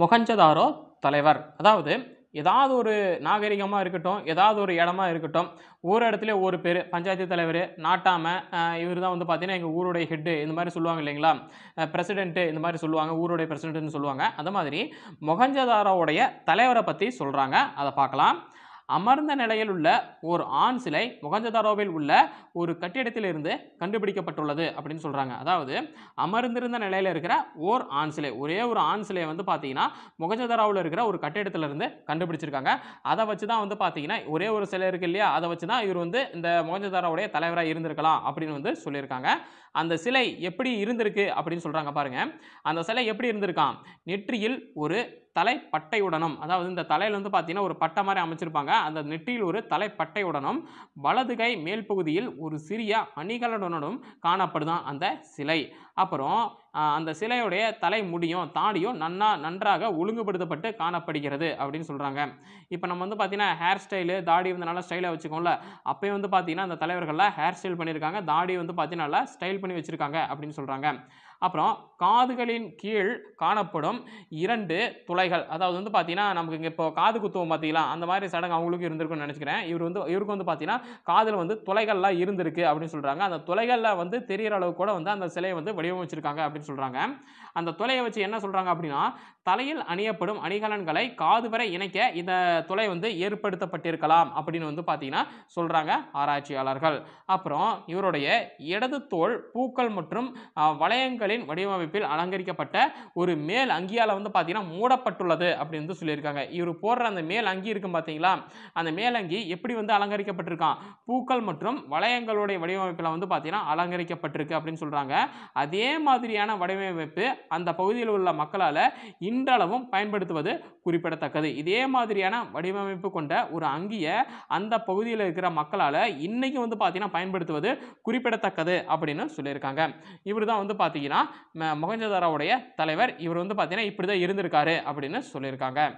மொகஞ்சதாரோ தலைவர் அதாவது ஏதாவது ஒரு நாகரிகமாக இருக்கட்டும் ஏதாவது ஒரு இடமா இருக்கட்டும் ஒரு இடத்துல ஒரு பேர் பஞ்சாயத்து தலைவர் நாட்டாமல் இவர் தான் வந்து பார்த்தீங்கன்னா எங்கள் ஊருடைய ஹெட்டு இந்த மாதிரி சொல்லுவாங்க இல்லைங்களா பிரசிடென்ட்டு இந்த மாதிரி சொல்லுவாங்க ஊருடைய பிரசிடென்ட்னு சொல்லுவாங்க அந்த மாதிரி மொகஞ்சதாரோடைய தலைவரை பற்றி சொல்கிறாங்க அதை பார்க்கலாம் அமர்ந்த நிலையில் உள்ள ஒரு ஆண் சிலை மொகஞ்சதாரோவில் உள்ள ஒரு கட்டிடத்திலிருந்து கண்டுபிடிக்கப்பட்டுள்ளது அப்படின்னு சொல்கிறாங்க அதாவது அமர்ந்திருந்த நிலையில் இருக்கிற ஓர் ஆண் சிலை ஒரே ஒரு ஆண் சிலையை வந்து பார்த்தீங்கன்னா மொகஞ்சதாராவில் இருக்கிற ஒரு கட்டிடத்திலிருந்து கண்டுபிடிச்சிருக்காங்க அதை வச்சு தான் வந்து பார்த்தீங்கன்னா ஒரே ஒரு சிலை இருக்குது இல்லையா அதை வச்சு தான் இவர் வந்து இந்த மொகஞ்சதாராவுடைய தலைவராக இருந்திருக்கலாம் அப்படின்னு வந்து சொல்லியிருக்காங்க அந்த சிலை எப்படி இருந்திருக்கு அப்படின்னு சொல்கிறாங்க பாருங்கள் அந்த சிலை எப்படி இருந்திருக்கான் நெற்றியில் ஒரு உடனும் அதாவது இந்த தலையில் வந்து பார்த்தீங்கன்னா ஒரு பட்டை மாதிரி அமைச்சிருப்பாங்க அந்த நெட்டியில் ஒரு உடனும் வலது கை மேல் பகுதியில் ஒரு சிறிய அணிகளுடனும் காணப்படுதான் அந்த சிலை அப்புறம் அந்த சிலையுடைய தலை முடியும் தாடியும் நன்னா நன்றாக ஒழுங்குபடுத்தப்பட்டு காணப்படுகிறது அப்படின்னு சொல்கிறாங்க இப்போ நம்ம வந்து பார்த்திங்கன்னா ஹேர் ஸ்டைலு தாடி வந்து நல்லா ஸ்டைலாக வச்சுக்கோங்கள அப்போயும் வந்து பார்த்திங்கன்னா அந்த தலைவர்கள்லாம் ஹேர் ஸ்டைல் பண்ணியிருக்காங்க தாடி வந்து பார்த்திங்கன்னா நல்லா ஸ்டைல் பண்ணி வச்சுருக்காங்க அப்படின்னு சொல்கிறாங்க அப்புறம் காதுகளின் கீழ் காணப்படும் இரண்டு துளைகள் அதாவது வந்து பார்த்தீங்கன்னா நமக்கு இங்கே இப்போ காது குத்துவம் பார்த்திங்களா அந்த மாதிரி சடங்கு அவங்களுக்கு இருந்திருக்குன்னு நினச்சிக்கிறேன் இவர் வந்து இவருக்கு வந்து பார்த்தீங்கன்னா காதில் வந்து துளைகள்லாம் இருந்திருக்கு அப்படின்னு சொல்கிறாங்க அந்த துளைகளில் வந்து தெரிகிற அளவு கூட வந்து அந்த சிலையை வந்து வடிவமைச்சிருக்காங்க அப்படின்னு சொல்கிறாங்க அந்த தொலையை வச்சு என்ன சொல்கிறாங்க அப்படின்னா தலையில் அணியப்படும் அணிகலன்களை காது வரை இணைக்க இந்த தொலை வந்து ஏற்படுத்தப்பட்டிருக்கலாம் அப்படின்னு வந்து பார்த்தீங்கன்னா சொல்கிறாங்க ஆராய்ச்சியாளர்கள் அப்புறம் இவருடைய இடது தோல் பூக்கள் மற்றும் வளையங்களின் வடிவமைப்பில் அலங்கரிக்கப்பட்ட ஒரு மேல் அங்கியால் வந்து பார்த்தீங்கன்னா மூடப்பட்டுள்ளது அப்படின்னு வந்து சொல்லியிருக்காங்க இவர் போடுற அந்த மேல் அங்கி இருக்கும் பார்த்தீங்களா அந்த மேலங்கி எப்படி வந்து அலங்கரிக்கப்பட்டிருக்கான் பூக்கள் மற்றும் வளையங்களுடைய வடிவமைப்பில் வந்து பார்த்தீங்கன்னா அலங்கரிக்கப்பட்டிருக்கு அப்படின்னு சொல்கிறாங்க அதே மாதிரியான வகையான வடிவமைப்பு அந்த பகுதியில் உள்ள மக்களால் இன்றளவும் பயன்படுத்துவது குறிப்பிடத்தக்கது இதே மாதிரியான வடிவமைப்பு கொண்ட ஒரு அங்கியை அந்த பகுதியில் இருக்கிற மக்களால் இன்றைக்கும் வந்து பார்த்தீங்கன்னா பயன்படுத்துவது குறிப்பிடத்தக்கது அப்படின்னு சொல்லியிருக்காங்க இவர் தான் வந்து பார்த்தீங்கன்னா மொகஞ்சதாராவுடைய தலைவர் இவர் வந்து பார்த்தீங்கன்னா இப்படி தான் இருந்திருக்காரு அப்படின்னு சொல்லியிருக்காங்க